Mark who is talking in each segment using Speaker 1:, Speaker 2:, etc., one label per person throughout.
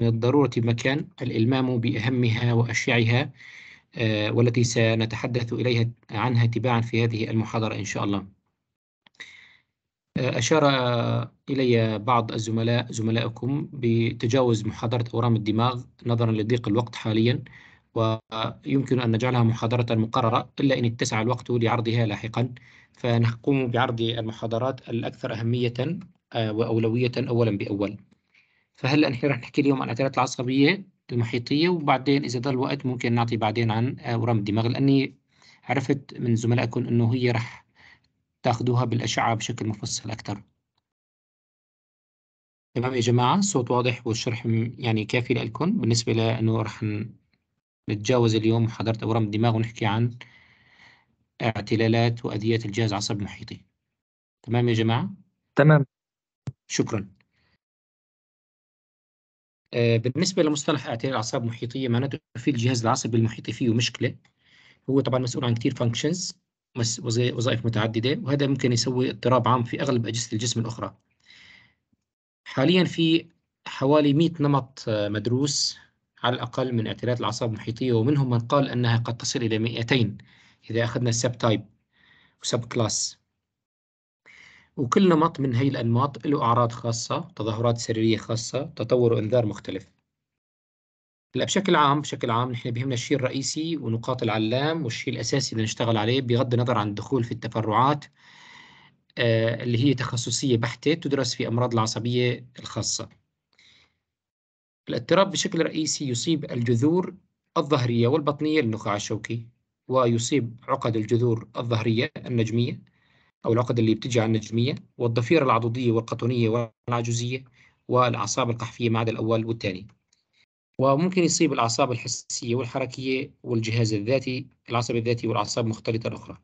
Speaker 1: من الضرورة مكان الإلمام بأهمها وأشعها آه، والتي سنتحدث إليها عنها تباعا في هذه المحاضرة إن شاء الله آه، أشار إلي بعض الزملاء زملائكم بتجاوز محاضرة أورام الدماغ نظرا لضيق الوقت حاليا ويمكن أن نجعلها محاضرة مقررة إلا إن اتسع الوقت لعرضها لاحقا فنقوم بعرض المحاضرات الأكثر أهمية آه، وأولوية أولا بأول فهلا نحن رح نحكي اليوم عن الاعتيادات العصبيه المحيطيه وبعدين اذا ضل وقت ممكن نعطي بعدين عن اورام آه، الدماغ لاني عرفت من زملائكم انه هي رح تاخذوها بالاشعه بشكل مفصل اكثر. تمام يا جماعه الصوت واضح والشرح يعني كافي لكم بالنسبه لانه رح نتجاوز اليوم محاضره اورام الدماغ ونحكي عن اعتلالات واذيات
Speaker 2: الجهاز العصبي المحيطي. تمام يا جماعه؟ تمام شكرا آه، بالنسبة لمصطلح اعتياد الأعصاب محيطية معناته في الجهاز
Speaker 1: العصبي المحيطي فيه مشكلة هو طبعا مسؤول عن كثير فانكشنز وظائف متعددة وهذا ممكن يسوي اضطراب عام في أغلب أجهزة الجسم الأخرى حاليا في حوالي 100 نمط آه، مدروس على الأقل من اعتيادات الأعصاب المحيطية ومنهم من قال أنها قد تصل إلى 200 إذا أخذنا السب تايب وسب كلاس وكل نمط من هي الأنماط له أعراض خاصة تظاهرات سريرية خاصة تطور وإنذار مختلف هلا بشكل عام بشكل عام نحن بهمنا الشيء الرئيسي ونقاط العلام والشيء الأساسي اللي نشتغل عليه بغض النظر عن الدخول في التفرعات آه، اللي هي تخصصية بحتة تدرس في أمراض العصبية الخاصة الاضطراب بشكل رئيسي يصيب الجذور الظهرية والبطنية للنخاع الشوكي ويصيب عقد الجذور الظهرية النجمية أو العقد اللي بتجي على النجمية والضفيرة العضدية والقطنية والعجوزية والأعصاب القحفية مع الأول والثاني وممكن يصيب الأعصاب الحسية والحركية والجهاز الذاتي العصب الذاتي والأعصاب المختلطه الأخرى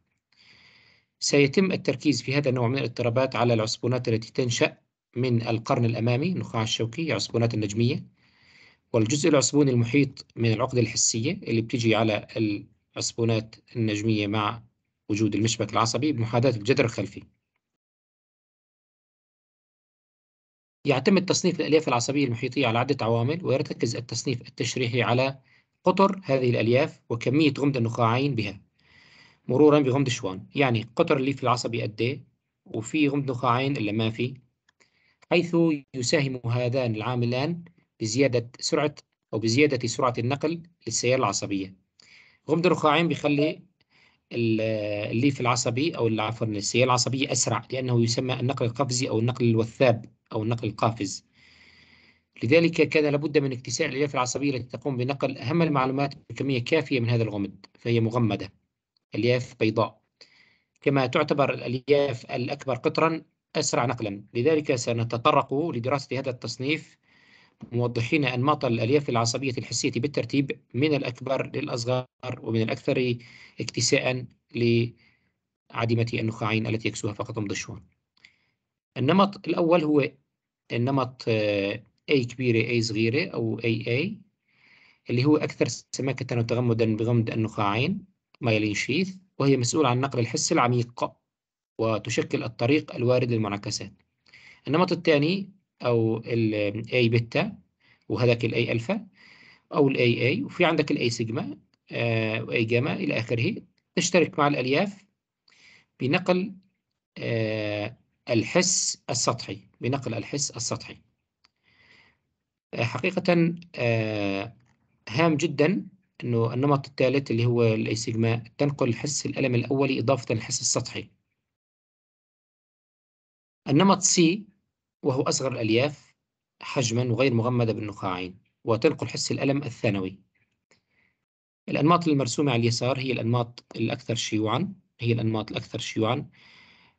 Speaker 1: سيتم التركيز في هذا النوع من الاضطرابات على العصبونات التي تنشأ من القرن الأمامي النخاع الشوكي عصبونات النجمية والجزء العصبوني المحيط من العقد الحسية
Speaker 2: اللي بتجي على العصبونات النجمية مع وجود المشبك العصبي بمحاذاة الجذر الخلفي يعتمد تصنيف الألياف العصبية المحيطية على عدة عوامل ويرتكز التصنيف التشريحي على قطر
Speaker 1: هذه الألياف وكمية غمد النخاعين بها مرورا بغمد الشوان يعني قطر الليف العصبي قد إيه، وفي غمد نخاعين إلا ما في حيث يساهم هذان العاملان بزيادة سرعة أو بزيادة سرعة النقل للسيارة العصبية غمد النخاعين بيخلي الليف العصبي او عفوا السيال العصبيه اسرع لانه يسمى النقل القفزي او النقل الوثاب او النقل القافز. لذلك كان لابد من اكتساع الالياف العصبيه التي تقوم بنقل اهم المعلومات بكميه كافيه من هذا الغمد فهي مغمده الياف بيضاء. كما تعتبر الالياف الاكبر قطرا اسرع نقلا لذلك سنتطرق لدراسه هذا التصنيف موضحين أنماط الألياف العصبية الحسية بالترتيب من الأكبر للأصغر ومن الأكثر اكتساء لعدمة النخاعين التي يكسوها فقط الشون النمط الأول هو النمط آه، A كبيرة A صغيرة أو AA اللي هو أكثر سماكة وتغمدا بغمد النخاعين مايلين شيث وهي مسؤولة عن نقل الحس العميق وتشكل الطريق الوارد للمنعكسات النمط الثاني او الاي بيتا وهذاك الاي الفا او الاي اي وفي عندك الاي سيجما واي جاما الى اخره تشترك مع الالياف بنقل آه، الحس السطحي بنقل الحس السطحي آه، حقيقة آه، هام جدا انه النمط الثالث اللي هو الاي سيجما تنقل الحس الالم الاولي اضافة للحس السطحي
Speaker 2: النمط سي وهو أصغر الألياف حجما وغير مغمدة بالنخاعين وتنقل حس الألم الثانوي
Speaker 1: الأنماط المرسومة على اليسار هي الأنماط الأكثر شيوعا هي الأنماط الأكثر شيوعا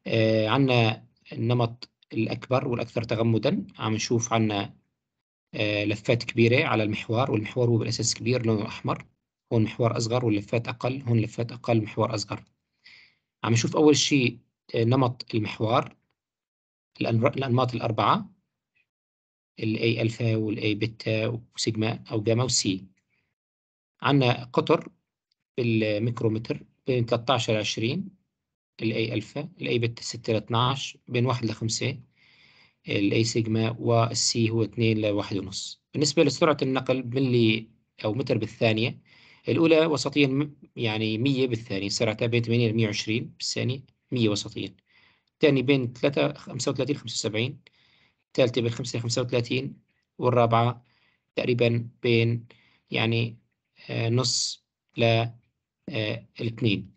Speaker 1: آه عندنا النمط الأكبر والأكثر تغمدا عم نشوف عندنا آه لفات كبيرة على المحور والمحور هو بالأساس كبير لونه أحمر هون محور أصغر واللفات أقل هون لفات أقل محور أصغر عم نشوف أول شيء آه، نمط المحوار الأنماط الأربعة الاي ألفا والاي بيتا وسيجما أو جاما وسي عندنا قطر بالميكرومتر بين 13 ل 20 الاي ألفا الاي بيتا 6 ل 12 بين 1 ل 5 الاي سيجما والسي هو 2 ل 1 ونص بالنسبة لسرعة النقل ملي أو متر بالثانية الأولى وسطيا يعني 100 بالثانية سرعتها بين 80 ل 120 بالثانية 100 وسطيا الثاني بين 3 35 75 الثالثة بين 5 35 والرابعة تقريبا بين يعني آه، نص ل آه، الاثنين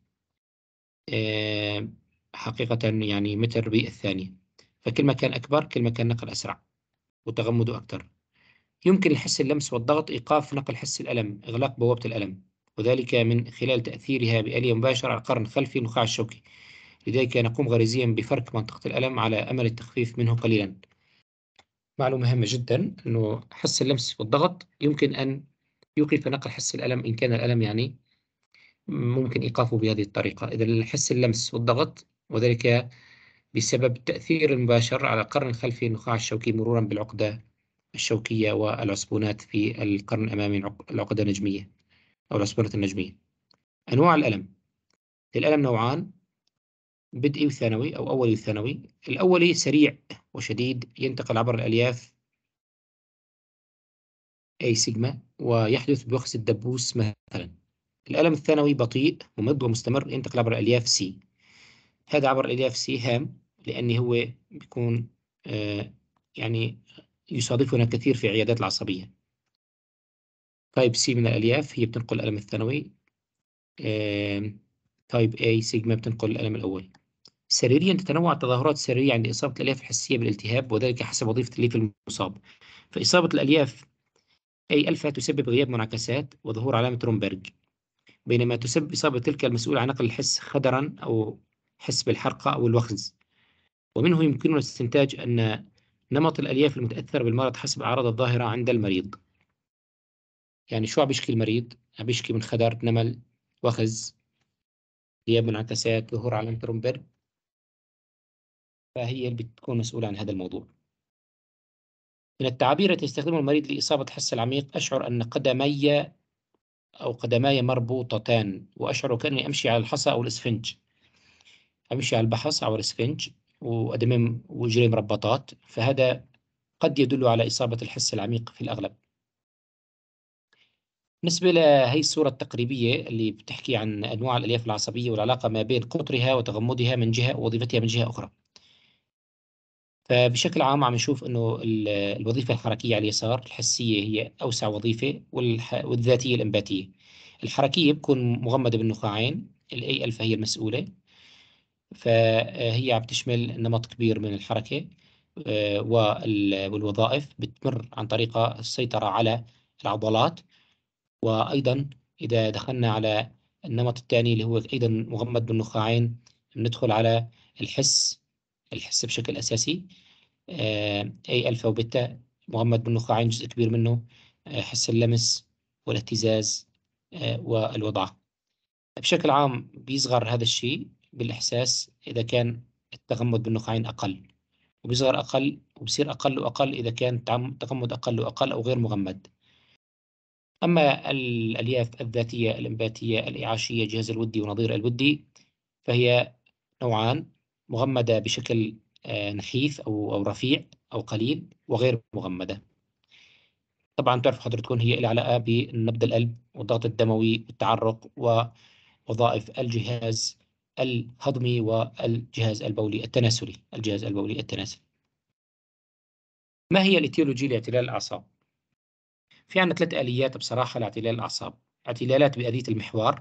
Speaker 1: آه، حقيقة يعني متر بالثانية فكل ما كان أكبر كل ما كان نقل أسرع وتغمده أكثر يمكن الحس اللمس والضغط إيقاف نقل حس الألم إغلاق بوابة الألم وذلك من خلال تأثيرها بآلية مباشرة على القرن الخلفي النخاع الشوكي لذلك نقوم غريزيا بفرك منطقة الألم على أمل التخفيف منه قليلا معلومة هامة جدا أنه حس اللمس والضغط يمكن أن يوقف نقل حس الألم إن كان الألم يعني ممكن إيقافه بهذه الطريقة إذا حس اللمس والضغط وذلك بسبب التأثير المباشر على القرن الخلفي النخاع الشوكي مرورا بالعقدة الشوكية والعصبونات في القرن الأمامي العقدة النجمية أو العصبونات النجمية أنواع الألم الألم نوعان بدئي وثانوي أو أولي وثانوي الأولي سريع وشديد ينتقل عبر الألياف أي سيجما ويحدث بوخز الدبوس مثلا الألم الثانوي بطيء ممد ومستمر ينتقل عبر الألياف سي هذا عبر الألياف سي هام لأن هو بيكون آه، يعني يصادفنا كثير في عيادات العصبية تايب سي من الألياف هي بتنقل الألم الثانوي آه تايب أي سيجما بتنقل الألم الأول سريريا تتنوع التظاهرات السريرية عند إصابة الألياف الحسية بالالتهاب وذلك حسب وظيفة الليف المصاب فإصابة الألياف أي ألفا تسبب غياب منعكسات وظهور علامة رومبرج بينما تسبب إصابة تلك المسؤولة عن نقل الحس خدرا أو حس بالحرقة أو الوخز ومنه يمكننا استنتاج أن نمط الألياف المتأثر بالمرض حسب أعراض الظاهرة عند المريض يعني شو عم بيشكي المريض؟ عم بيشكي
Speaker 2: من خدر، نمل، وخز، غياب منعكسات، ظهور علامة رومبرج فهي اللي بتكون مسؤولة عن هذا الموضوع من التعابير التي يستخدمها المريض لإصابة الحس العميق أشعر أن قدمي أو
Speaker 1: قدماي مربوطتان وأشعر كأني أمشي على الحصى أو الإسفنج أمشي على البحص أو الإسفنج وقدمي وجري مربطات فهذا قد يدل على إصابة الحس العميق في الأغلب بالنسبة لهي الصورة التقريبية اللي بتحكي عن أنواع الألياف العصبية والعلاقة ما بين قطرها وتغمدها من جهة ووظيفتها من جهة أخرى فبشكل عام عم نشوف انه الوظيفه الحركيه على اليسار الحسيه هي اوسع وظيفه والذاتيه الانباتيه الحركيه بتكون مغمده بالنخاعين الاي الفا هي المسؤوله فهي عم تشمل نمط كبير من الحركه آه، والوظائف بتمر عن طريق السيطره على العضلات وايضا اذا دخلنا على النمط الثاني اللي هو ايضا مغمد بالنخاعين بندخل على الحس الحس بشكل أساسي آه، أي ألفا وبيتا مغمد بالنخاعين جزء كبير منه آه، حس اللمس والاهتزاز آه، والوضع بشكل عام بيصغر هذا الشيء بالإحساس إذا كان التغمد بالنخاعين أقل وبيصغر أقل وبصير أقل وأقل إذا كان التغمد أقل وأقل أو غير مغمد أما الألياف الذاتية الإنباتية الإعاشية جهاز الودي ونظير الودي فهي نوعان مغمدة بشكل آه، نحيف أو أو رفيع أو قليل وغير مغمدة طبعا تعرف حضرتكم هي لها علاقة بنبض القلب والضغط الدموي والتعرق ووظائف الجهاز الهضمي والجهاز البولي التناسلي الجهاز البولي التناسلي ما هي الاتيولوجي لاعتلال الأعصاب؟ في عندنا ثلاث آليات بصراحة لاعتلال الأعصاب اعتلالات بأذية المحور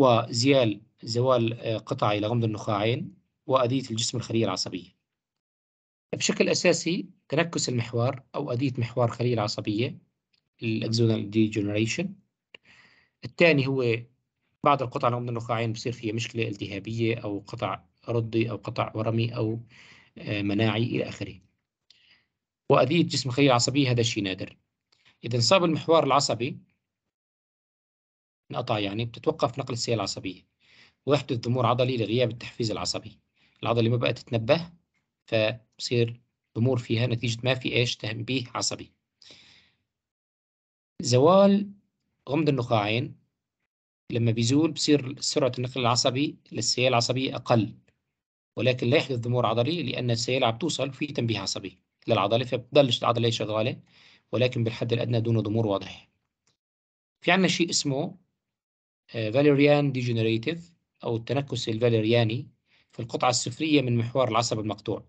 Speaker 1: وزيال زوال آه، قطع إلى غمض النخاعين وأدية الجسم الخلية العصبية بشكل أساسي تنكس المحور أو أدية محور خلية العصبية الأكزونال ديجنريشن الثاني هو بعض القطع الغمض النخاعين بصير فيها مشكلة التهابية أو قطع رضي أو قطع ورمي أو آه، مناعي إلى آخره وأذية جسم الخلية العصبية هذا شيء نادر إذا انصاب المحور العصبي انقطع يعني بتتوقف نقل السيال العصبية ويحدث ضمور عضلي لغياب التحفيز العصبي العضلة ما بقى تتنبه فبصير ضمور فيها نتيجة ما في ايش تنبيه عصبي زوال غمض النخاعين لما بيزول بصير سرعة النقل العصبي للسيال العصبية أقل ولكن لا يحدث ضمور عضلي لأن السيالة عم توصل في تنبيه عصبي للعضلة فبتضلش العضلة شغالة ولكن بالحد الأدنى دون ضمور واضح في عنا شيء اسمه آه، فاليريان ديجنريتيف أو التنكس الفاليرياني في القطعة السفلية من محور العصب المقطوع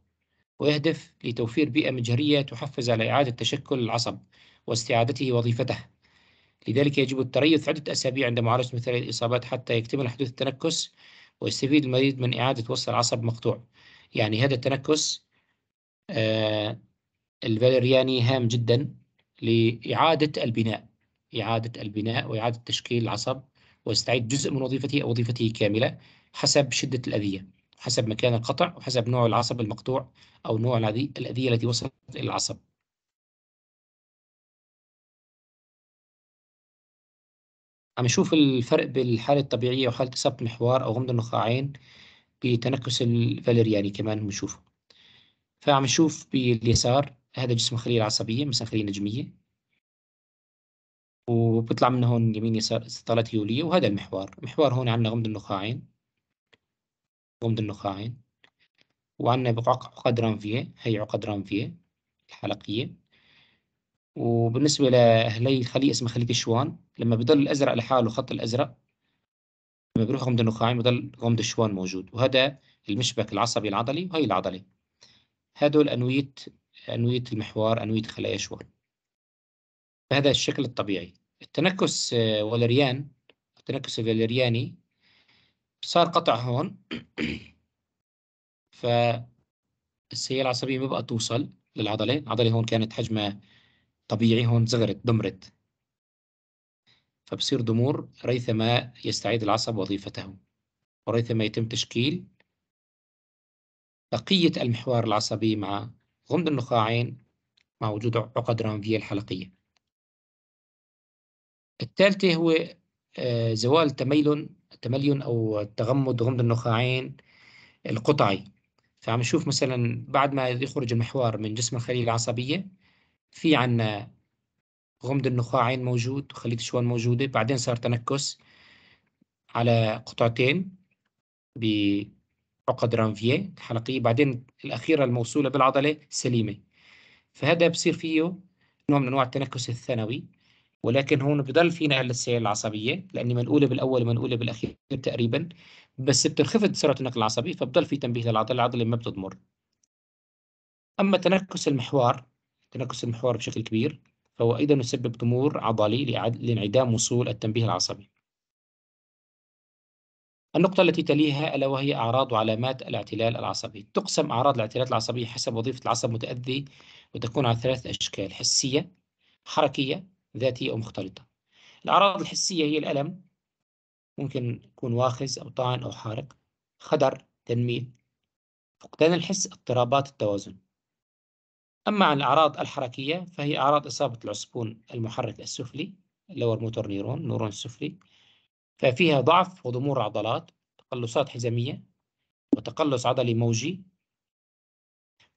Speaker 1: ويهدف لتوفير بيئة مجهرية تحفز على إعادة تشكل العصب واستعادته وظيفته لذلك يجب التريث عدة أسابيع عند معالجة مثل الإصابات حتى يكتمل حدوث التنكس ويستفيد المريض من إعادة وصل العصب مقطوع يعني هذا التنكس آه الفاليرياني هام جدا لإعادة البناء إعادة البناء وإعادة تشكيل العصب ويستعيد جزء من وظيفته أو وظيفته كاملة حسب
Speaker 2: شدة الأذية حسب مكان القطع وحسب نوع العصب المقطوع أو نوع الأذية التي وصلت إلى العصب
Speaker 1: عم نشوف الفرق بالحالة الطبيعية وحالة إصابة محوار أو غمض النخاعين بتنكس الفاليرياني كمان بنشوفه فعم نشوف باليسار هذا جسم الخلية العصبية مثلا خلية نجمية وبيطلع من هون يمين يسار استطالات يولية وهذا المحور محور هون عندنا غمض النخاعين غمض النخاعين وعندنا عقد رانفيه هي عقد رانفيه الحلقية وبالنسبة لهي الخلية اسمها خلية الشوان لما بضل الأزرق لحاله خط الأزرق لما بيروح غمض النخاعين بضل غمض الشوان موجود وهذا المشبك العصبي العضلي وهي العضلة هدول أنوية أنوية المحور أنوية خلايا شوان بهذا الشكل الطبيعي التنكس آه، والريان التنكس الفالرياني صار قطع هون فالسيالة العصبية ما بقى توصل للعضلة العضلة هون كانت حجمها طبيعي هون صغرت دمرت فبصير ضمور ريثما يستعيد العصب وظيفته وريثما يتم
Speaker 2: تشكيل بقية المحور العصبي مع غمض النخاعين مع وجود عقد رانفية الحلقية
Speaker 1: الثالثة هو آه، زوال تميل تمليون أو تغمد غمض النخاعين القطعي فعم نشوف مثلا بعد ما يخرج المحور من جسم الخلية العصبية في عنا غمض النخاعين موجود وخلية الشوان موجودة بعدين صار تنكس على قطعتين بعقد رانفيه الحلقية بعدين الأخيرة الموصولة بالعضلة سليمة فهذا بصير فيه نوع من أنواع التنكس الثانوي ولكن هون بضل في نقل للسيالة العصبية لأني منقولة بالأول ومنقولة بالأخير تقريبا بس بتنخفض سرعة النقل العصبي فبضل في تنبيه للعضلة العضلة ما بتضمر أما تنكس المحور تنكس المحور بشكل كبير فهو أيضا يسبب ضمور عضلي لانعدام وصول التنبيه العصبي النقطة التي تليها ألا وهي أعراض وعلامات الاعتلال العصبي تقسم أعراض الاعتلال العصبي حسب وظيفة العصب المتأذي وتكون على ثلاث أشكال حسية حركية ذاتية أو مختلطة الأعراض الحسية هي الألم ممكن يكون واخز أو طعن أو حارق خدر تنميل فقدان الحس اضطرابات التوازن أما عن الأعراض الحركية فهي أعراض إصابة العصبون المحرك السفلي اللور موتور نيرون نورون السفلي ففيها ضعف وضمور عضلات تقلصات حزامية وتقلص عضلي موجي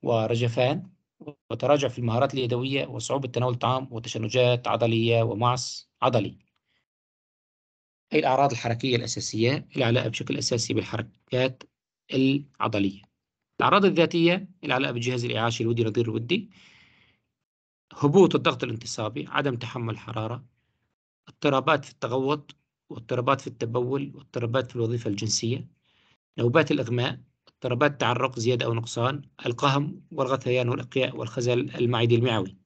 Speaker 1: ورجفان وتراجع في المهارات اليدوية وصعوبة تناول الطعام وتشنجات عضلية ومعص عضلي هي الأعراض الحركية الأساسية علاقه بشكل أساسي بالحركات العضلية الأعراض الذاتية علاقه بالجهاز الإعاشي الودي نظير الودي هبوط الضغط الانتصابي عدم تحمل الحرارة اضطرابات في التغوط واضطرابات في التبول واضطرابات في الوظيفة الجنسية نوبات الإغماء اضطرابات تعرق زيادة أو نقصان القهم والغثيان والإقياء والخزل المعدي المعوي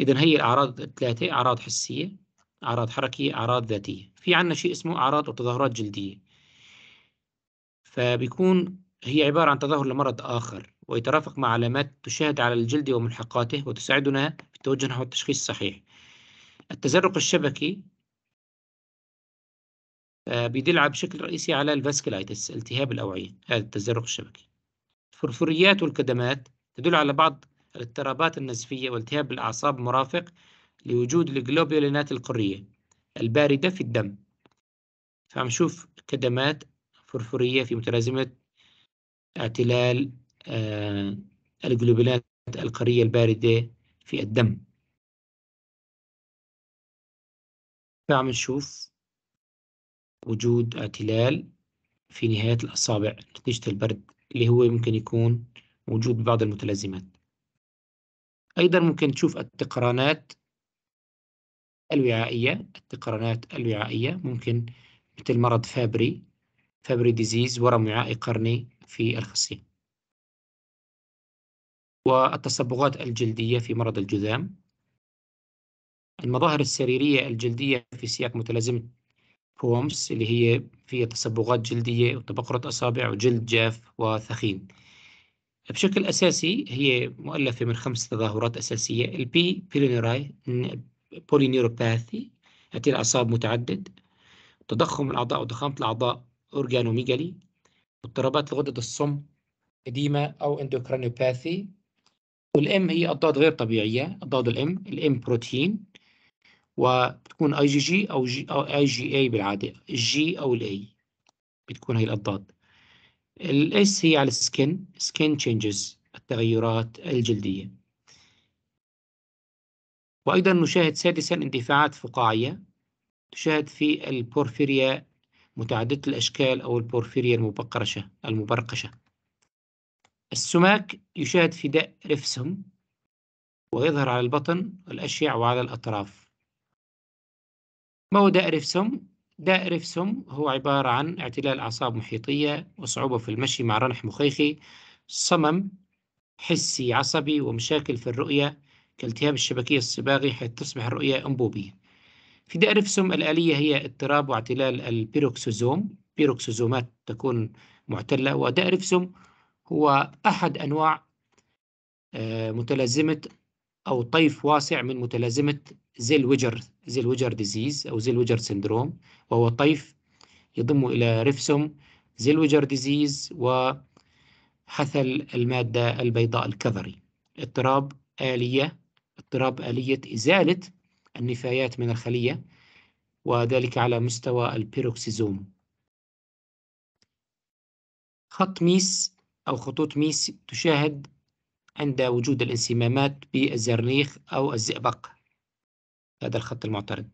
Speaker 1: إذا هي الأعراض الثلاثة أعراض حسية أعراض حركية أعراض ذاتية في عنا شيء اسمه أعراض وتظاهرات جلدية فبيكون هي عبارة عن تظاهر لمرض آخر ويترافق مع علامات تشاهد على الجلد وملحقاته وتساعدنا في التوجه نحو التشخيص الصحيح التزرق الشبكي آه، بيدل على بشكل رئيسي على الفاسكلايتس التهاب الأوعية هذا التزرق الشبكي الفرفوريات والكدمات تدل على بعض الاضطرابات النزفية والتهاب الأعصاب مرافق لوجود الجلوبيولينات القرية الباردة في الدم فعم نشوف كدمات
Speaker 2: فرفورية في متلازمة اعتلال آه الجلوبيولينات القرية الباردة في الدم فعم نشوف وجود اعتلال
Speaker 1: في نهاية الأصابع نتيجة البرد اللي هو ممكن يكون وجود بعض المتلازمات أيضا ممكن تشوف التقرانات الوعائية التقرانات الوعائية ممكن مثل مرض فابري
Speaker 2: فابري ديزيز ورم وعائي قرني في الخصية والتصبغات الجلدية في مرض الجذام المظاهر السريرية
Speaker 1: الجلدية في سياق متلازمة بومس اللي هي فيها تصبغات جلدية وتبقرة أصابع وجلد جاف وثخين بشكل أساسي هي مؤلفة من خمس تظاهرات أساسية البي بيلينيراي بولينيروباثي يأتي الأعصاب متعدد تضخم الأعضاء وضخامة الأعضاء أورجانوميجالي اضطرابات الغدد الصم إديمة أو إندوكرانيوباثي والإم هي أضداد غير طبيعية أضداد الإم الإم بروتين وبتكون اي جي جي او اي جي اي بالعاده الجي او الاي بتكون هي الاضداد الاس هي على السكن سكن تشينجز التغيرات الجلديه وايضا نشاهد سادسا اندفاعات فقاعيه تشاهد في البورفيريا متعدده الاشكال او البورفيريا المبقرشه المبرقشه السماك يشاهد في داء رفسهم ويظهر على البطن الاشيع وعلى الاطراف
Speaker 2: ما هو داء رفسم؟
Speaker 1: داء رفسم هو عبارة عن اعتلال أعصاب محيطية وصعوبة في المشي مع رنح مخيخي صمم حسي عصبي ومشاكل في الرؤية كالتهاب الشبكية الصباغي حيث تصبح الرؤية أنبوبية في داء رفسم الآلية هي اضطراب واعتلال البيروكسوزوم بيروكسوزومات تكون معتلة وداء رفسم هو أحد أنواع آه، متلازمة أو طيف واسع من متلازمة زيل ويجر زيل ويجر ديزيز أو زيل ويجر سندروم وهو طيف يضم إلى ريفسوم زيل ويجر ديزيز وحثل المادة البيضاء الكظري اضطراب آلية اضطراب آلية إزالة النفايات من الخلية وذلك على مستوى البيروكسيزوم خط ميس أو خطوط ميس تشاهد عند وجود الانسمامات بالزرنيخ أو الزئبق هذا الخط المعترض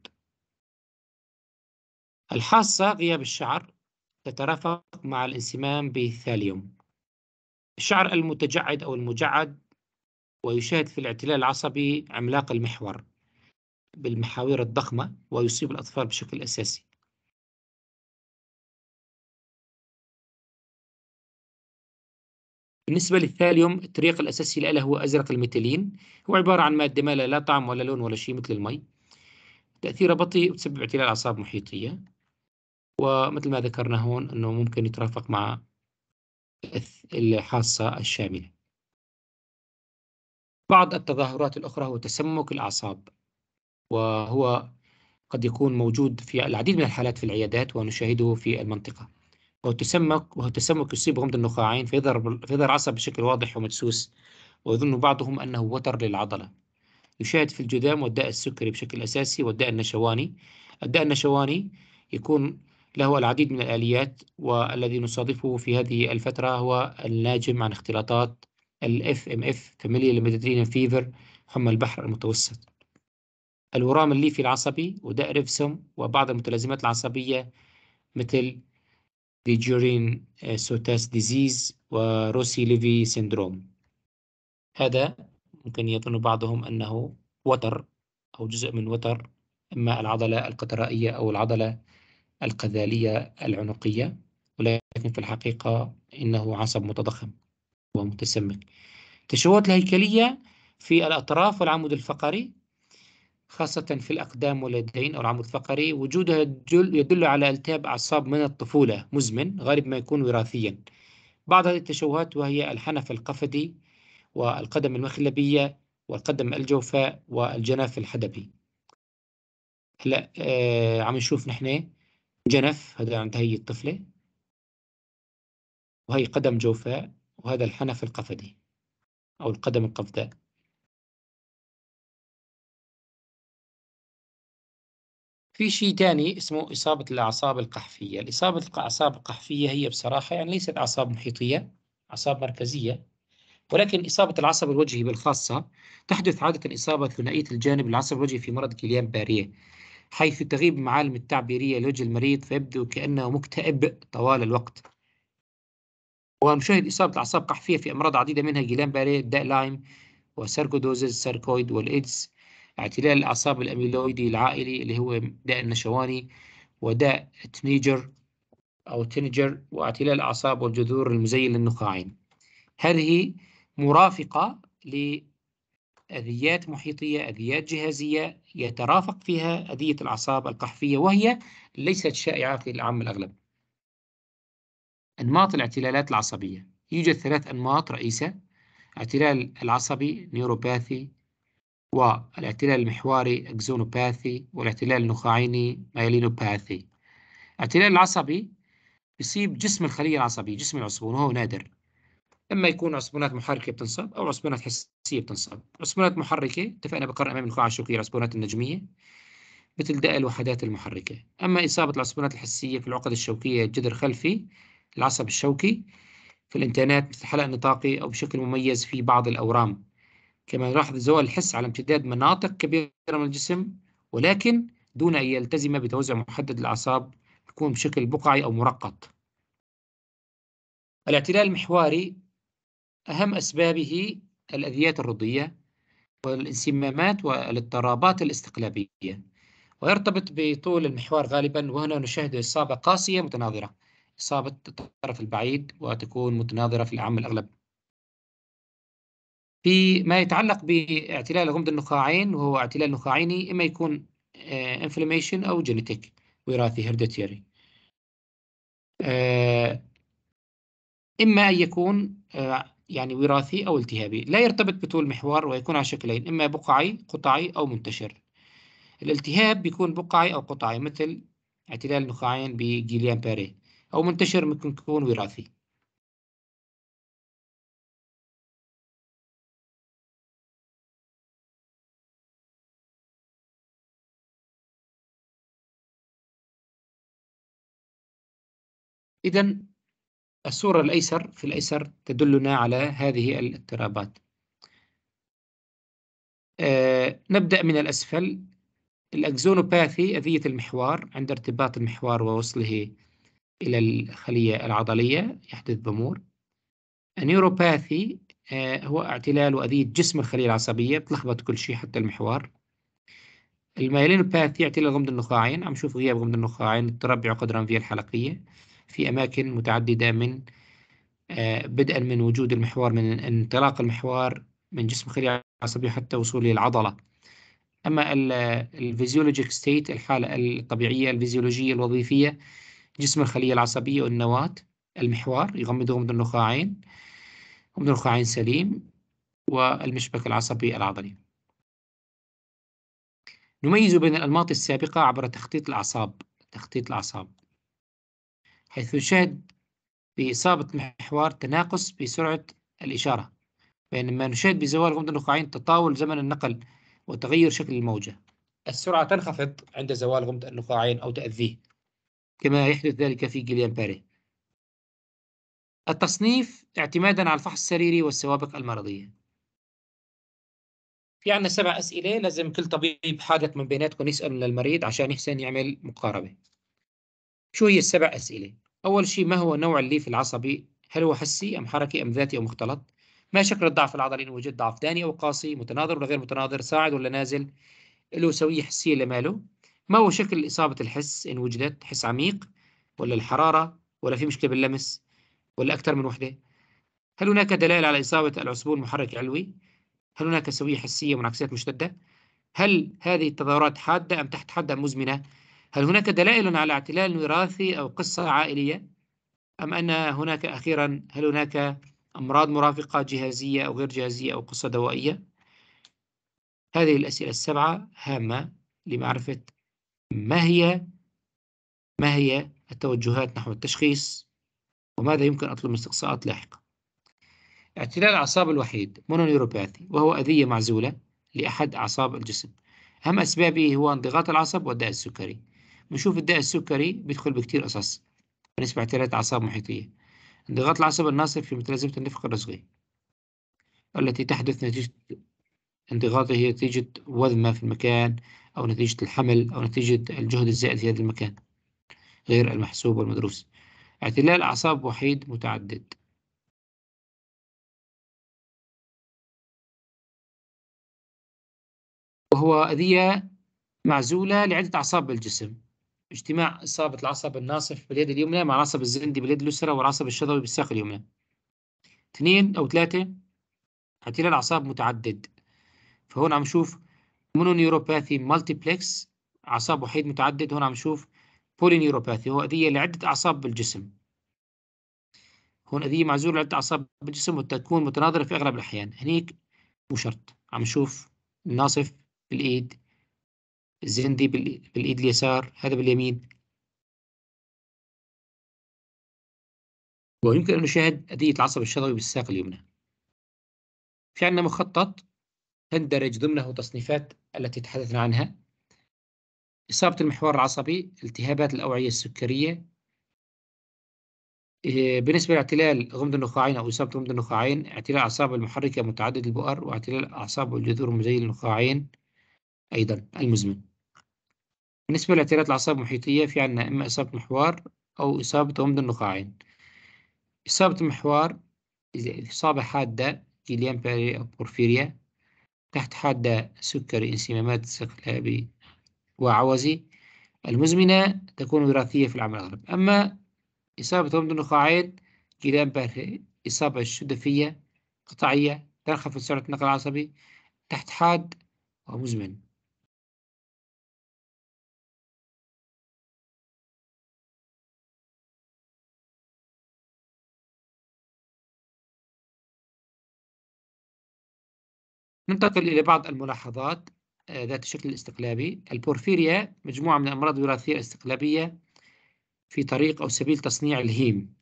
Speaker 1: الحاصة غياب الشعر تترافق مع الانسمام بالثاليوم الشعر المتجعد أو المجعد
Speaker 2: ويشاهد في الاعتلال العصبي عملاق المحور بالمحاوير الضخمة ويصيب الأطفال بشكل أساسي بالنسبة للثاليوم الطريق الأساسي له هو أزرق الميتيلين هو عبارة عن مادة ما لا طعم ولا لون ولا شيء مثل المي
Speaker 1: تأثيره بطيء وتسبب اعتلال أعصاب محيطية ومثل ما ذكرنا هون أنه ممكن
Speaker 2: يترافق مع الحاصة الشاملة
Speaker 1: بعض التظاهرات الأخرى هو تسمك الأعصاب
Speaker 2: وهو
Speaker 1: قد يكون موجود في العديد من الحالات في العيادات ونشاهده في المنطقة تسمك وهو تسمك يصيب غمض النخاعين فيظهر فيظهر عصب بشكل واضح ومدسوس ويظن بعضهم أنه وتر للعضلة يشاهد في الجذام والداء السكري بشكل أساسي والداء النشواني الداء النشواني يكون له العديد من الآليات والذي نصادفه في هذه الفترة هو الناجم عن اختلاطات الـ FMF Familial Mediterranean Fever حمى البحر المتوسط الورام الليفي العصبي وداء ريفسوم وبعض المتلازمات العصبية مثل بيجورين سوتاس ديزيز وروسي ليفي سيندروم هذا ممكن يظن بعضهم أنه وتر أو جزء من وتر إما العضلة القطرائية أو العضلة القذالية العنقية ولكن في الحقيقة إنه عصب متضخم ومتسمك تشوهات الهيكلية في الأطراف والعمود الفقري خاصة في الأقدام واليدين أو العمود الفقري وجودها يدل, يدل على التهاب أعصاب من الطفولة مزمن غالب ما يكون وراثيا بعض هذه التشوهات وهي الحنف القفدي والقدم المخلبية والقدم الجوفاء والجناف الحدبي هلا آه عم نشوف نحن جنف هذا عند هي الطفلة وهي قدم جوفاء وهذا الحنف القفدي أو القدم القفداء في شيء ثاني اسمه إصابة الأعصاب القحفية الإصابة الأعصاب القحفية هي بصراحة يعني ليست أعصاب محيطية أعصاب مركزية ولكن إصابة العصب الوجهي بالخاصة تحدث عادة إصابة ثنائية الجانب العصب الوجهي في مرض كيليان باريه حيث تغيب المعالم التعبيرية لوجه المريض فيبدو كأنه مكتئب طوال الوقت ونشاهد إصابة الأعصاب القحفية في أمراض عديدة منها جيلان باريه الداء لايم وساركودوزيس ساركويد والإيدز اعتلال الأعصاب الأميلويدي العائلي اللي هو داء النشواني وداء تنيجر أو تنجر واعتلال الأعصاب والجذور المزيل للنخاعين هذه مرافقة لأذيات محيطية أذيات جهازية يترافق فيها أذية الأعصاب القحفية وهي ليست شائعة في العام الأغلب أنماط الاعتلالات العصبية يوجد ثلاث أنماط رئيسة اعتلال العصبي نيوروباثي والاعتلال المحوري اكزونوباثي والاعتلال النخاعيني مايلينوباثي الاعتلال العصبي يصيب جسم الخلية العصبية جسم العصبون وهو نادر اما يكون عصبونات محركه بتنصب او عصبونات حسيه بتنصب عصبونات محركه اتفقنا بقرار امام القاعه الشوكيه العصبونات النجميه مثل داء الوحدات المحركه اما اصابه العصبونات الحسيه في العقد الشوكيه الجذر الخلفي العصب الشوكي في الانتانات مثل حلق نطاقي او بشكل مميز في بعض الاورام كما نلاحظ الزوال الحس على امتداد مناطق كبيرة من الجسم ولكن دون أن يلتزم بتوزع محدد للأعصاب يكون بشكل بقعي أو مرقط الاعتلال المحوري أهم أسبابه الأذيات الرضية والانسمامات والاضطرابات الاستقلابية ويرتبط بطول المحور غالبا وهنا نشاهد إصابة قاسية متناظرة إصابة الطرف البعيد وتكون متناظرة في العام الأغلب في ما يتعلق باعتلال غمض النخاعين وهو اعتلال نخاعيني إما يكون انفلاميشن آه، أو جينيتيك وراثي هيرديتيري آه، إما أن يكون آه، يعني وراثي أو التهابي لا يرتبط بطول محور ويكون على شكلين إما بقعي قطعي أو منتشر الالتهاب بيكون
Speaker 2: بقعي أو قطعي مثل اعتلال النخاعين بجيليان باري أو منتشر ممكن يكون وراثي
Speaker 3: إذا
Speaker 1: الصورة الأيسر في الأيسر تدلنا على هذه الاضطرابات آه نبدأ من الأسفل الأكزونوباثي أذية المحور عند ارتباط المحور ووصله إلى الخلية العضلية يحدث ضمور النيوروباثي آه هو اعتلال وأذية جسم الخلية العصبية بتلخبط كل شيء حتى المحور المايلينوباثي اعتلال غمض النخاعين عم نشوف غياب غمض النخاعين اضطراب بعقد رانفيا الحلقية في أماكن متعددة من آه، بدءا من وجود المحور من انطلاق المحور من جسم خلية عصبية حتى وصوله للعضلة أما الفيزيولوجيك ستيت الحالة الطبيعية الفيزيولوجية الوظيفية جسم الخلية العصبية والنواة المحور يغمض غمض النخاعين غمض النخاعين سليم والمشبك العصبي العضلي نميز بين الأنماط السابقة عبر تخطيط الأعصاب تخطيط الأعصاب حيث يشاهد بإصابة محور تناقص بسرعة الإشارة بينما نشاهد بزوال غمد النخاعين تطاول زمن النقل وتغير شكل الموجة السرعة تنخفض عند زوال غمد النخاعين أو تأذيه كما يحدث ذلك في جيليان باري التصنيف اعتمادا على الفحص السريري والسوابق المرضية في عندنا سبع أسئلة لازم كل طبيب حاجة من بيناتكم يسأل للمريض عشان يحسن يعمل مقاربة شو هي السبع أسئلة؟ أول شيء ما هو نوع الليف العصبي؟ هل هو حسي أم حركي أم ذاتي أو مختلط؟ ما شكل الضعف العضلي إن وجد ضعف داني أو قاسي متناظر ولا غير متناظر صاعد ولا نازل له سوية حسية لماله؟ ما هو شكل إصابة الحس إن وجدت حس عميق ولا الحرارة ولا في مشكلة باللمس ولا أكثر من وحدة؟ هل هناك دلائل على إصابة العصبون المحرك علوي؟ هل هناك سوية حسية منعكسات مشتدة؟ هل هذه التظاهرات حادة أم تحت حد مزمنة؟ هل هناك دلائل على اعتلال وراثي أو قصة عائلية؟ أم أن هناك أخيرا هل هناك أمراض مرافقة جهازية أو غير جهازية أو قصة دوائية؟ هذه الأسئلة السبعة هامة لمعرفة ما هي ما هي التوجهات نحو التشخيص وماذا يمكن أطلب استقصاءات لاحقة اعتلال أعصاب الوحيد مونونيوروباثي وهو أذية معزولة لأحد أعصاب الجسم أهم أسبابه هو انضغاط العصب والداء السكري بنشوف الداء السكري بيدخل بكتير قصص بنسبة ثلاث أعصاب محيطية انضغاط العصب الناصف في متلازمة النفق الرسغي التي تحدث نتيجة انضغاطه هي نتيجة وذمة في المكان أو نتيجة الحمل أو
Speaker 2: نتيجة الجهد الزائد في هذا المكان غير المحسوب والمدروس اعتلال أعصاب وحيد متعدد وهو أذية معزولة لعدة أعصاب بالجسم اجتماع إصابة العصب الناصف باليد اليمنى مع العصب الزندي باليد اليسرى
Speaker 1: والعصب الشظوي بالساق اليمنى اثنين أو ثلاثة هتلاقي الأعصاب متعدد فهون عم نشوف مونونيوروباثي مالتيبلكس أعصاب وحيد متعدد هون عم نشوف بولينيوروباثي هو أذية لعدة أعصاب بالجسم هون أذية معزولة لعدة أعصاب بالجسم وتكون متناظرة في أغلب الأحيان هنيك مو شرط عم
Speaker 2: نشوف الناصف بالإيد الزين دي بالإيد اليسار هذا باليمين ويمكن أن نشاهد أدية العصب الشظوي بالساق اليمنى في عندنا مخطط
Speaker 1: تندرج ضمنه تصنيفات التي تحدثنا عنها إصابة المحور العصبي التهابات الأوعية السكرية إيه، بالنسبة لاعتلال غمد النخاعين أو إصابة غمد النخاعين اعتلال أعصاب المحركة متعدد البؤر واعتلال أعصاب الجذور مزيل النخاعين أيضا المزمن بالنسبة لاعتيادات الأعصاب المحيطية في عنا إما إصابة محور أو إصابة غمض النخاعين إصابة محور إصابة حادة جيليان باري أو بورفيريا تحت حادة سكري انسمامات سقلابي وعوزي المزمنة تكون وراثية في العمل الأغلب أما إصابة غمض النخاعين جيليان باري إصابة شدفية قطعية ترخف سرعة النقل العصبي تحت حاد ومزمن ننتقل إلى بعض الملاحظات آه، ذات الشكل الاستقلابي البورفيريا مجموعة من الأمراض الوراثية الاستقلابية في طريق أو سبيل تصنيع الهيم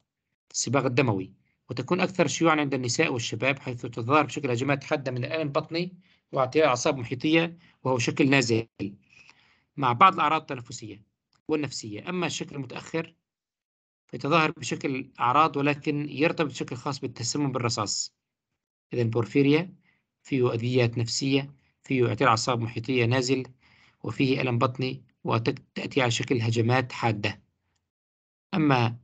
Speaker 1: الصباغ الدموي وتكون أكثر شيوعا عند النساء والشباب حيث تظهر بشكل هجمات حادة من الألم البطني واعتياء أعصاب محيطية وهو شكل نازل مع بعض الأعراض التنفسية والنفسية أما الشكل المتأخر فيتظاهر بشكل أعراض ولكن يرتبط بشكل خاص بالتسمم بالرصاص إذا بورفيريا فيه أذيات نفسية فيه اعتياد أعصاب محيطية نازل وفيه ألم بطني وتأتي على شكل هجمات حادة أما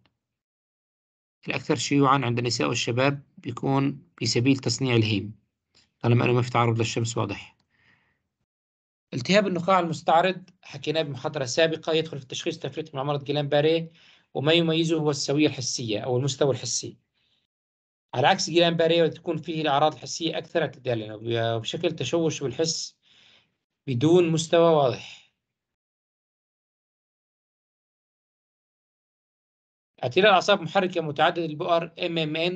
Speaker 1: الأكثر شيوعا عند النساء والشباب بيكون بسبيل تصنيع الهيم طالما أنه ما في تعرض للشمس واضح التهاب النخاع المستعرض حكيناه بمحاضرة سابقة يدخل في التشخيص تفريط مع مرض جيلان باريه وما يميزه هو السوية الحسية أو المستوى الحسي على عكس جيلان باري تكون فيه الأعراض الحسية أكثر اعتدالا
Speaker 2: وبشكل تشوش بالحس بدون مستوى واضح اعتلال أعصاب محركة متعدد
Speaker 1: البؤر MMN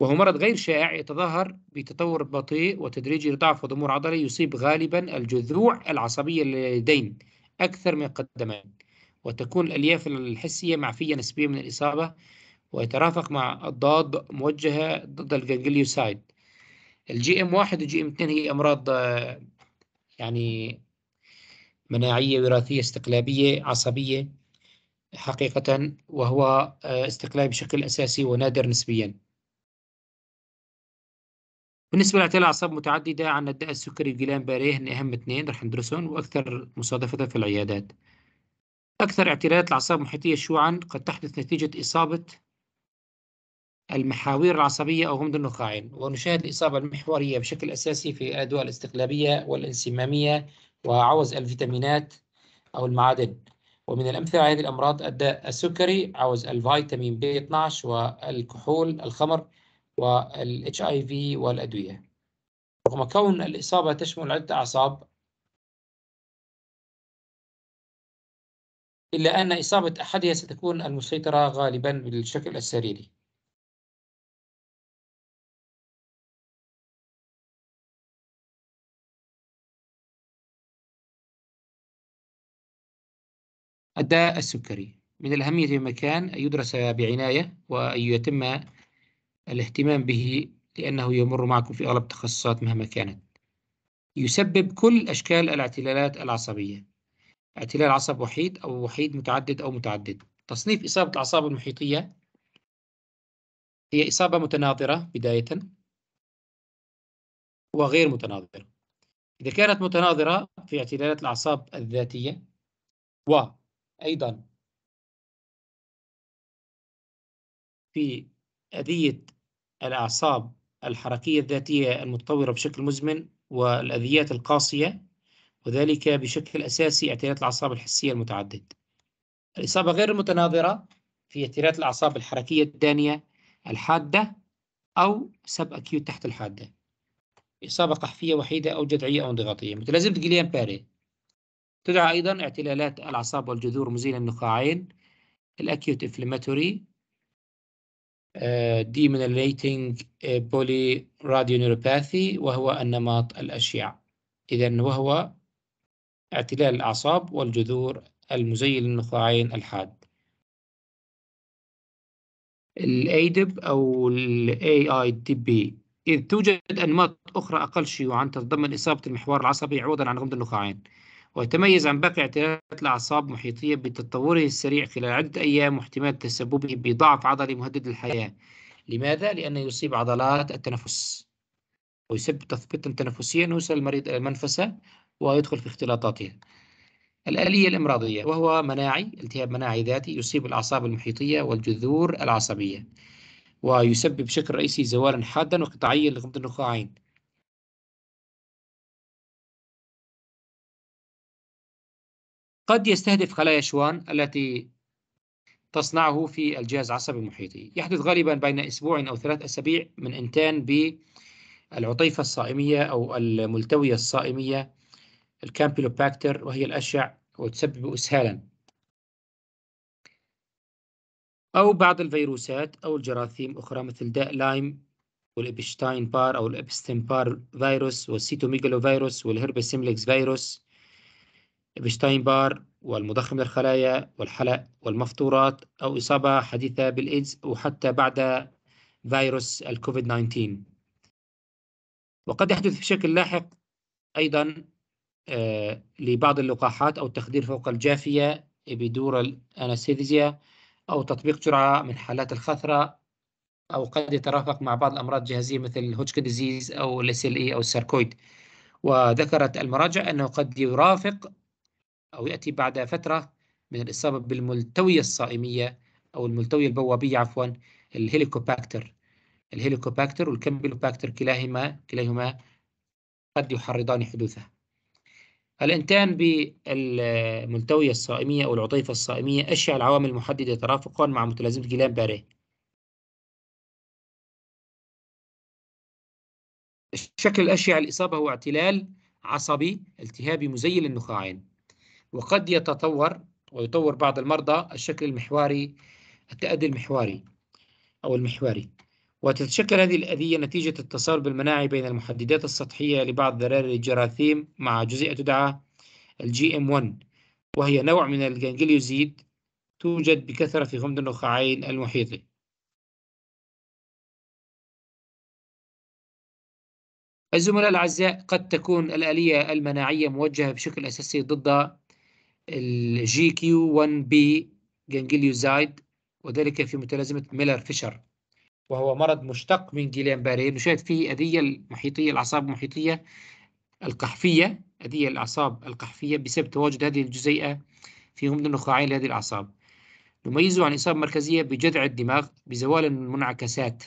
Speaker 1: وهو مرض غير شائع يتظاهر بتطور بطيء وتدريجي لضعف وضمور عضلي يصيب غالبا الجذوع العصبية لليدين أكثر من القدمين وتكون الألياف الحسية معفية نسبيا من الإصابة ويترافق مع أضداد موجهة ضد الجانجليوسايد الجي ام واحد والجي ام اثنين هي أمراض آه، يعني مناعية وراثية استقلابية عصبية حقيقة وهو آه، استقلاب بشكل أساسي ونادر نسبيا بالنسبة لعتلة أعصاب متعددة عندنا الداء السكري والجلان باريه هن أهم اثنين رح ندرسهم وأكثر مصادفة في العيادات أكثر اعتلالات الأعصاب المحيطية شوعا قد تحدث نتيجة إصابة المحاوير العصبية أو غمض النخاعين ونشاهد الإصابة المحورية بشكل أساسي في الأدوية الاستقلابية والانسمامية وعوز الفيتامينات أو المعادن ومن الأمثلة على هذه الأمراض أداء السكري عوز الفيتامين بي 12 والكحول الخمر والاتش اي في
Speaker 2: والأدوية رغم كون الإصابة تشمل عدة أعصاب إلا أن إصابة أحدها ستكون المسيطرة
Speaker 3: غالبا بالشكل السريري
Speaker 2: الداء السكري من الأهمية بمكان أن يدرس بعناية وأن يتم الاهتمام به لأنه
Speaker 1: يمر معكم في أغلب التخصصات مهما كانت يسبب كل أشكال الاعتلالات العصبية اعتلال عصب وحيد أو وحيد متعدد أو متعدد تصنيف إصابة
Speaker 2: الأعصاب المحيطية هي إصابة متناظرة بداية وغير متناظرة إذا كانت متناظرة في اعتلالات الأعصاب الذاتية و أيضا في أذية الأعصاب الحركية
Speaker 1: الذاتية المتطورة بشكل مزمن والأذيات القاسية وذلك بشكل أساسي اعتيادات الأعصاب الحسية المتعدد الإصابة غير المتناظرة في اعتيادات الأعصاب الحركية الدانية الحادة أو سب أكيوت تحت الحادة إصابة قحفية وحيدة أو جذعية أو انضغاطية متلازمة جليان باري تدعى أيضا اعتلالات الأعصاب والجذور مزيل النخاعين الأكيوت من ديمينيليتنج بولي راديونيوروباثي وهو النمط الاشيع إذا وهو اعتلال الأعصاب والجذور المزيل النخاعين الحاد
Speaker 2: الأيدب أو الاي اي دي بي إذ
Speaker 1: توجد أنماط أخرى أقل شيوعا تتضمن إصابة المحور العصبي عوضا عن غمض النخاعين ويتميز عن باقي اعتلالات الأعصاب محيطية بتطوره السريع خلال عدة أيام واحتمال تسببه بضعف عضلي مهدد للحياة لماذا؟ لأنه يصيب عضلات التنفس ويسبب تثبيطا تنفسيا يوصل المريض إلى المنفسة ويدخل في اختلاطاتها الآلية الإمراضية وهو مناعي التهاب مناعي ذاتي يصيب الأعصاب المحيطية
Speaker 2: والجذور العصبية ويسبب بشكل رئيسي زوالا حادا وقطعيا لغمض النخاعين
Speaker 1: قد يستهدف خلايا شوان التي تصنعه في الجهاز العصبي المحيطي يحدث غالبا بين أسبوع أو ثلاث أسابيع من إنتان بالعطيفة الصائمية أو الملتوية الصائمية الكامبيلوباكتر وهي الأشع وتسبب إسهالا أو بعض الفيروسات أو الجراثيم أخرى مثل داء لايم والإبشتاين بار أو الإبستين بار فيروس والسيتوميجالو فيروس والهربسيمليكس فيروس بار والمضخم للخلايا والحلق والمفطورات أو إصابة حديثة بالإيدز وحتى بعد فيروس الكوفيد 19 وقد يحدث بشكل لاحق أيضا آه، لبعض اللقاحات أو التخدير فوق الجافية بدور الأنستيزيا أو تطبيق جرعة من حالات الخثرة أو قد يترافق مع بعض الأمراض الجهازية مثل الهوتشك ديزيز أو ال SLE أو الساركويد وذكرت المراجع أنه قد يرافق أو يأتي بعد فترة من الإصابة بالملتوية الصائمية أو الملتوية البوابية عفوا الهيليكوباكتر الهيليكوباكتر والكامبيلوباكتر كلاهما كلاهما قد يحرضان حدوثها الانتان
Speaker 2: بالملتوية الصائمية أو العطيفة الصائمية أشياء العوامل المحددة ترافقا مع متلازمة جيلان باري الشكل الأشياء الإصابة هو اعتلال عصبي التهابي مزيل
Speaker 1: للنخاعين وقد يتطور ويطور بعض المرضى الشكل المحوري التأدي المحوري أو المحوري وتتشكل هذه الأذية نتيجة التصالب المناعي بين المحددات السطحية لبعض ذراري الجراثيم مع جزيئة تدعى
Speaker 2: الجي ام 1 وهي نوع من الجانجليوزيد توجد بكثرة في غمد النخاعين المحيطي الزملاء الأعزاء قد تكون الآلية المناعية موجهة بشكل أساسي
Speaker 1: ضد الجي كيو 1 بي جانجليوزايد وذلك في متلازمة ميلر فيشر وهو مرض مشتق من جيلان باري نشاهد فيه أذية المحيطية الأعصاب المحيطية القحفية أذية الأعصاب القحفية بسبب تواجد هذه الجزيئة في غمد النخاعين لهذه الأعصاب نميزه عن إصابة مركزية
Speaker 2: بجذع الدماغ بزوال المنعكسات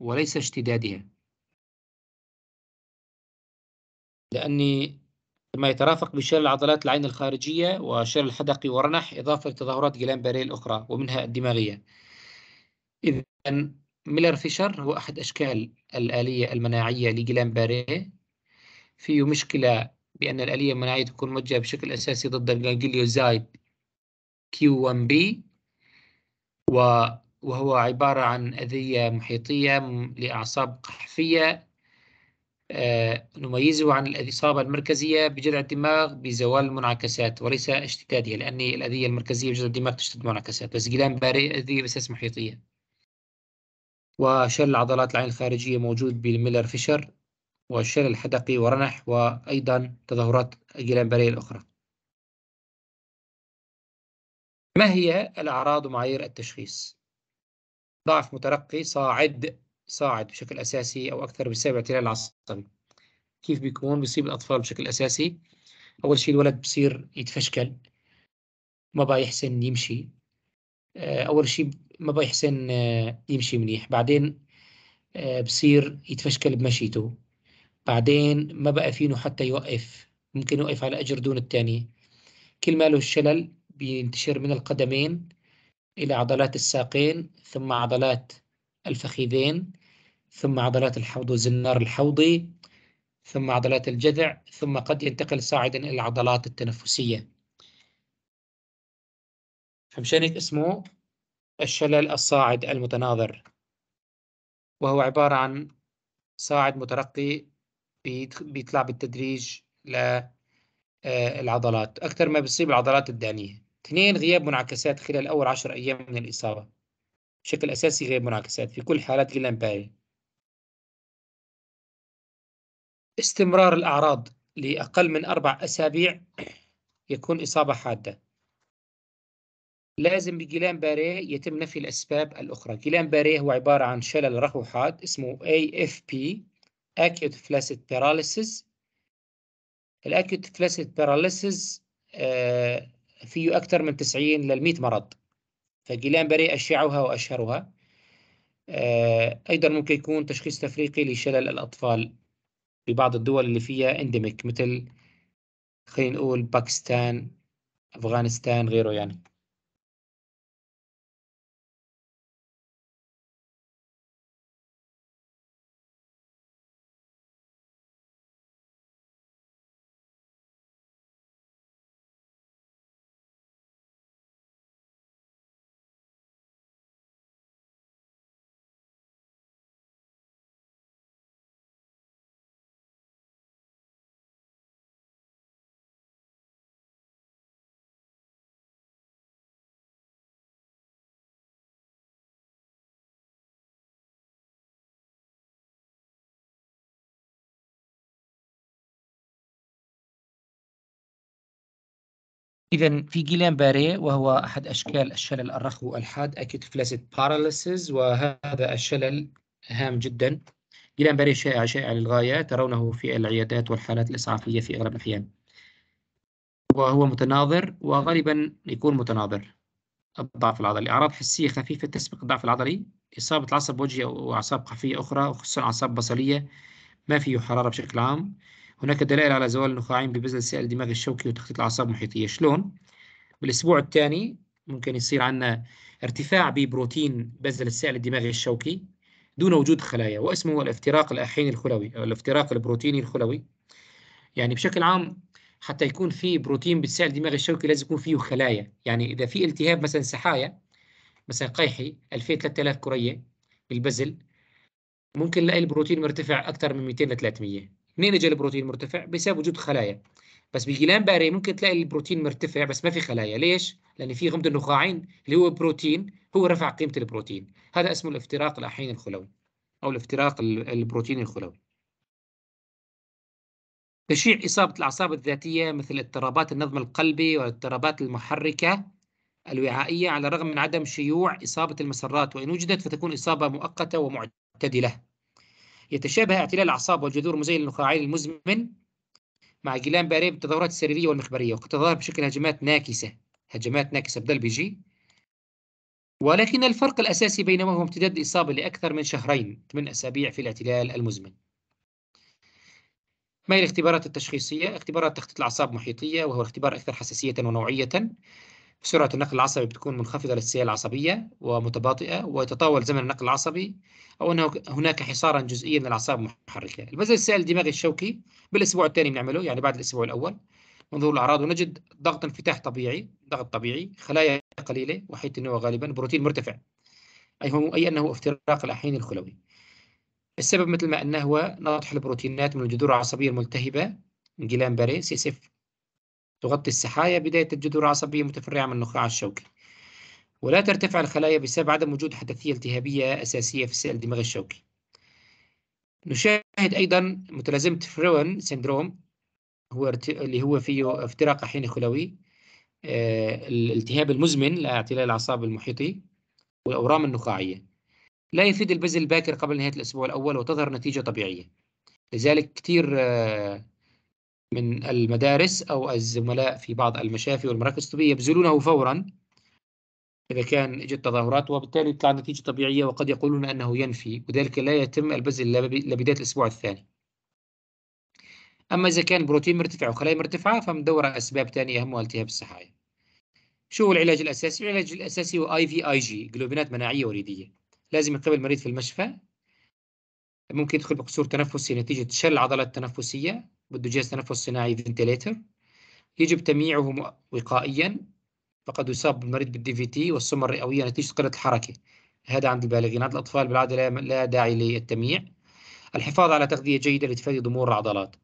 Speaker 2: وليس اشتدادها لأني ما يترافق بشلل عضلات
Speaker 1: العين الخارجية وشلل الحدقي ورنح إضافة لتظاهرات جيلان باري الأخرى ومنها الدماغية إذا ميلر فيشر هو أحد أشكال الآلية المناعية لجيلان باري فيه مشكلة بأن الآلية المناعية تكون موجهة بشكل أساسي ضد الجليوزايد Q1B وهو عبارة عن أذية محيطية لأعصاب قحفية آه، نميزه عن الإصابة المركزية بجذع الدماغ بزوال المنعكسات وليس اشتدادها لأن الأذية المركزية بجذع الدماغ تشتد منعكسات بس جلان باري أذية بساس محيطية وشل عضلات العين الخارجية موجود بالميلر
Speaker 2: فيشر والشلل الحدقي ورنح وأيضا تظاهرات جلان باري الأخرى ما هي الأعراض ومعايير التشخيص؟ ضعف مترقي صاعد صاعد بشكل أساسي أو أكثر بسبب
Speaker 1: اعتلال عصبي كيف بيكون بيصيب الأطفال بشكل أساسي أول شيء الولد بصير يتفشكل ما بقى يحسن يمشي آه، أول شيء ما بقى يحسن آه، يمشي منيح بعدين آه، بصير يتفشكل بمشيته بعدين ما بقى فينه حتى يوقف ممكن يوقف على أجر دون الثاني كل ما له الشلل بينتشر من القدمين إلى عضلات الساقين ثم عضلات الفخذين ثم عضلات الحوض وزنار الحوضي ثم عضلات الجذع ثم قد ينتقل صاعدا إلى العضلات
Speaker 2: التنفسية فمشان هيك اسمه الشلل الصاعد المتناظر وهو عبارة عن صاعد
Speaker 1: مترقي بيطلع بالتدريج للعضلات آه، أكثر ما بيصيب العضلات الدانية اثنين غياب منعكسات خلال أول عشر أيام من الإصابة
Speaker 2: بشكل أساسي غياب منعكسات في كل حالات غير مبالي استمرار الأعراض لأقل من أربع أسابيع يكون إصابة حادة لازم بجيلان باريه يتم نفي
Speaker 1: الأسباب الأخرى جيلان باريه هو عبارة عن شلل رخو حاد اسمه AFP Acute Flaccid Paralysis الأكيوت فلاسيد باراليسيس آه، فيه أكثر من 90 لل 100 مرض فجيلان باريه أشيعها وأشهرها آه، أيضا ممكن يكون تشخيص تفريقي لشلل الأطفال
Speaker 2: في بعض الدول اللي فيها انديميك مثل خلينا نقول باكستان أفغانستان غيره يعني
Speaker 1: إذا في جيلان باريه وهو أحد أشكال الشلل الرخو الحاد acute فلاسيد paralysis وهذا الشلل هام جدا جيلان باريه شائع شائع للغاية ترونه في العيادات والحالات الإسعافية في أغلب الأحيان وهو متناظر وغالبا يكون متناظر الضعف العضلي أعراض حسية خفيفة تسبق الضعف العضلي إصابة العصب وجهي اعصاب خفيه أخرى وخصوصا أعصاب بصرية ما فيه حرارة بشكل عام هناك دلائل على زوال النخاعين ببذل السائل الدماغي الشوكي وتخطيط الأعصاب المحيطية شلون؟ بالأسبوع الثاني ممكن يصير عندنا ارتفاع ببروتين بذل السائل الدماغي الشوكي دون وجود خلايا واسمه الافتراق الأحين الخلوي أو الافتراق البروتيني الخلوي يعني بشكل عام حتى يكون في بروتين بالسائل الدماغي الشوكي لازم يكون فيه خلايا يعني إذا في التهاب مثلا سحايا مثلا قيحي 2000 3000 كرية بالبذل ممكن نلاقي البروتين مرتفع أكثر من 200 ل 300 منين اجى البروتين مرتفع؟ بسبب وجود خلايا بس بجيلان باري ممكن تلاقي البروتين مرتفع بس ما في خلايا ليش؟ لأن في غمض النخاعين اللي هو بروتين هو رفع قيمة البروتين هذا اسمه الافتراق الأحين الخلوي أو الافتراق البروتيني الخلوي تشيع إصابة الأعصاب الذاتية مثل اضطرابات النظم القلبي والاضطرابات المحركة الوعائية على الرغم من عدم شيوع إصابة المسرات وإن وجدت فتكون إصابة مؤقتة ومعتدلة يتشابه اعتلال الأعصاب والجذور المزين للنخاعين المزمن مع جيلان باري بالتظاهرات السريرية والمخبرية وقد تظهر بشكل هجمات ناكسة هجمات ناكسة بدل بيجي ولكن الفرق الأساسي بينهما هو امتداد الإصابة لأكثر من شهرين من أسابيع في الاعتلال المزمن ما هي الاختبارات التشخيصية؟ اختبارات تخطيط الأعصاب المحيطيه وهو اختبار أكثر حساسية ونوعية سرعة النقل العصبي بتكون منخفضة للسيال العصبية ومتباطئة ويتطاول زمن النقل العصبي أو أنه هناك حصارا جزئيا للأعصاب المحركة البزل السائل الدماغي الشوكي بالأسبوع الثاني بنعمله يعني بعد الأسبوع الأول منظور الأعراض ونجد ضغط انفتاح طبيعي ضغط طبيعي خلايا قليلة وحيد النواة غالبا بروتين مرتفع أي, هو أي أنه افتراق الأحين الخلوي السبب مثل ما أنه هو نطح البروتينات من الجذور العصبية الملتهبة انجلان باري سي اس اف تغطي السحايا بداية الجذور العصبية متفرعة من النخاع الشوكي ولا ترتفع الخلايا بسبب عدم وجود حدثية التهابية أساسية في سائل الدماغ الشوكي نشاهد أيضا متلازمة فرون سيندروم هو اللي هو فيه افتراق أحياني خلوي آه، الالتهاب المزمن لاعتلال الأعصاب المحيطي والأورام النخاعية لا يفيد البزل الباكر قبل نهاية الأسبوع الأول وتظهر نتيجة طبيعية لذلك كثير آه من المدارس أو الزملاء في بعض المشافي والمراكز الطبية يبذلونه فورا إذا كان جت تظاهرات وبالتالي تطلع نتيجة طبيعية وقد يقولون أنه ينفي وذلك لا يتم البذل إلا بداية الأسبوع الثاني أما إذا كان بروتين مرتفع وخلايا مرتفعة فمدورة أسباب ثانية أهمها التهاب السحايا شو هو العلاج الأساسي؟ العلاج الأساسي هو اي في اي جي جلوبينات مناعية وريدية لازم يقبل المريض في المشفى ممكن يدخل بقصور تنفسي نتيجة شل عضلات تنفسية بده جهاز تنفس صناعي فنتيليتر يجب تمييعه وقائيا فقد يصاب المريض بالدي في تي والسمة الرئوية نتيجة قلة الحركة هذا عند البالغين عند الأطفال بالعادة لا داعي للتمييع الحفاظ على تغذية جيدة لتفادي ضمور العضلات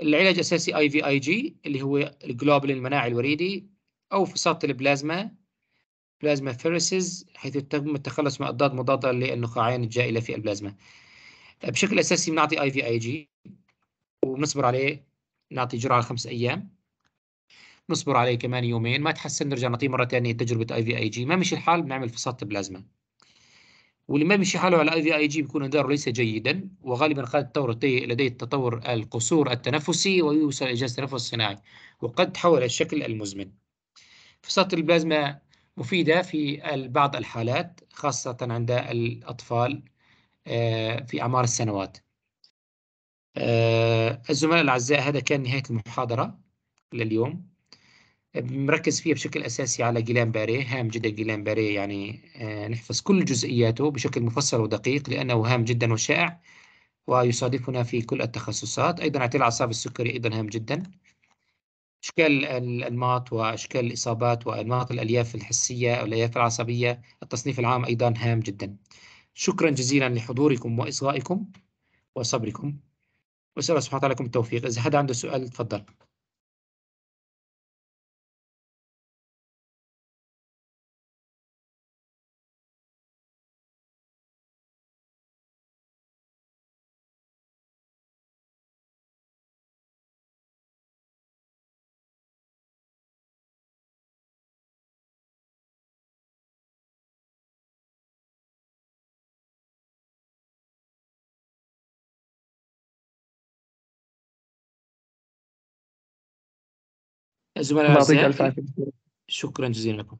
Speaker 1: العلاج الأساسي اي في اي جي اللي هو الجلوبال المناعي الوريدي أو فصات البلازما بلازما فيرسز حيث تم التخلص من أضداد مضادة للنخاعين الجائلة في البلازما بشكل أساسي بنعطي اي في اي جي ونصبر عليه نعطي جرعه خمس ايام نصبر عليه كمان يومين ما تحسن نرجع نعطيه مره ثانيه تجربه اي في اي جي ما مشي الحال بنعمل فصات بلازما واللي ما بيمشي حاله على اي في اي جي بيكون اداره ليس جيدا وغالبا قد تطور لديه التطور القصور التنفسي ويوصل الى جهاز تنفس صناعي وقد تحول الشكل المزمن. فصات البلازما مفيدة في بعض الحالات خاصة عند الأطفال آه، في أعمار السنوات آه الزملاء الأعزاء هذا كان نهاية المحاضرة لليوم مركز فيها بشكل أساسي على جيلان باري هام جدا جيلان باري يعني آه نحفظ كل جزئياته بشكل مفصل ودقيق لأنه هام جدا وشائع ويصادفنا في كل التخصصات أيضا اعتلال الأعصاب السكري أيضا هام جدا أشكال الأنماط وأشكال الإصابات وأنماط الألياف الحسية أو الألياف العصبية التصنيف العام أيضا هام جدا شكرا جزيلا لحضوركم وإصغائكم وصبركم واسال الله سبحانه وتعالى لكم التوفيق اذا حدا عنده سؤال تفضل
Speaker 3: الزملاء يعطيك الف عافيه شكرا جزيلا لكم